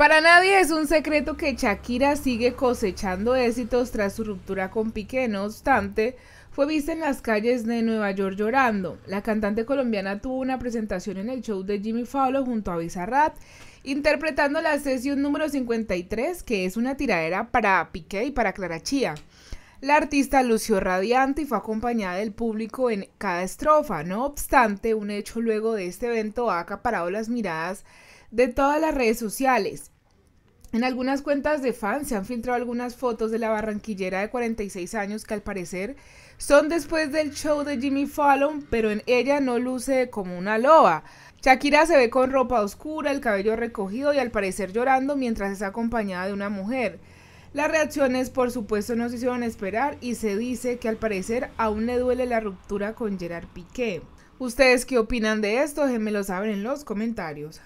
Para nadie es un secreto que Shakira sigue cosechando éxitos tras su ruptura con Piqué, no obstante, fue vista en las calles de Nueva York llorando. La cantante colombiana tuvo una presentación en el show de Jimmy Fallon junto a Bizarrat, interpretando la sesión número 53, que es una tiradera para Piqué y para Clara Chía. La artista lució radiante y fue acompañada del público en cada estrofa. No obstante, un hecho luego de este evento ha acaparado las miradas de todas las redes sociales. En algunas cuentas de fans se han filtrado algunas fotos de la barranquillera de 46 años que al parecer son después del show de Jimmy Fallon, pero en ella no luce como una loba. Shakira se ve con ropa oscura, el cabello recogido y al parecer llorando mientras es acompañada de una mujer. Las reacciones, por supuesto, no se hicieron esperar y se dice que al parecer aún le duele la ruptura con Gerard Piqué. ¿Ustedes qué opinan de esto? Déjenmelo saber en los comentarios.